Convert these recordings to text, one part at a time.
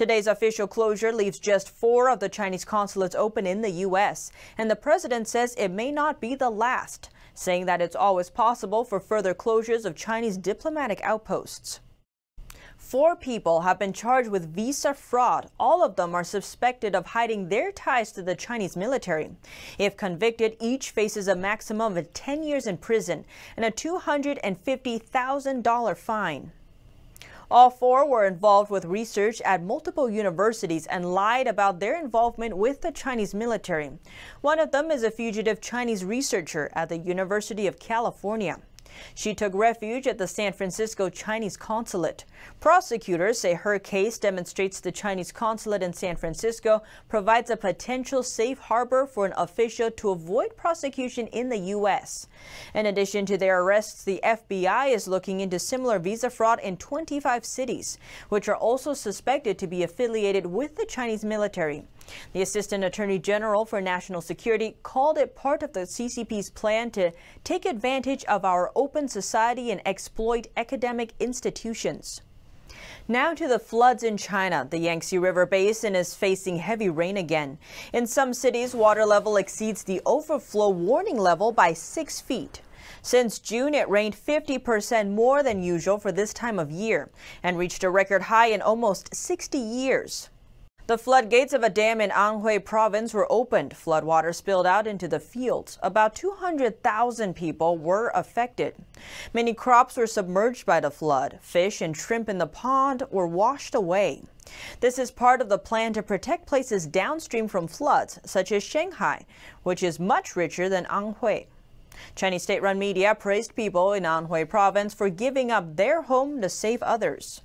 Today's official closure leaves just four of the Chinese consulates open in the U.S., and the president says it may not be the last, saying that it's always possible for further closures of Chinese diplomatic outposts. Four people have been charged with visa fraud. All of them are suspected of hiding their ties to the Chinese military. If convicted, each faces a maximum of 10 years in prison and a $250,000 fine. All four were involved with research at multiple universities and lied about their involvement with the Chinese military. One of them is a fugitive Chinese researcher at the University of California. She took refuge at the San Francisco Chinese consulate. Prosecutors say her case demonstrates the Chinese consulate in San Francisco provides a potential safe harbor for an official to avoid prosecution in the U.S. In addition to their arrests, the FBI is looking into similar visa fraud in 25 cities, which are also suspected to be affiliated with the Chinese military. The Assistant Attorney General for National Security called it part of the CCP's plan to take advantage of our open society and exploit academic institutions. Now to the floods in China. The Yangtze River basin is facing heavy rain again. In some cities, water level exceeds the overflow warning level by six feet. Since June, it rained 50% more than usual for this time of year and reached a record high in almost 60 years. The floodgates of a dam in Anhui province were opened. Floodwater spilled out into the fields. About 200,000 people were affected. Many crops were submerged by the flood. Fish and shrimp in the pond were washed away. This is part of the plan to protect places downstream from floods, such as Shanghai, which is much richer than Anhui. Chinese state-run media praised people in Anhui province for giving up their home to save others.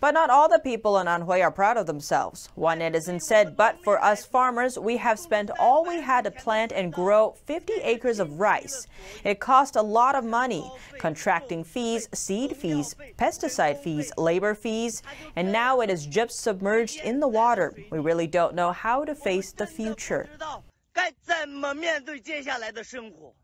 But not all the people in Anhui are proud of themselves. One citizen said, but for us farmers, we have spent all we had to plant and grow 50 acres of rice. It cost a lot of money, contracting fees, seed fees, pesticide fees, labor fees, and now it is just submerged in the water. We really don't know how to face the future. 该怎么面对接下来的生活？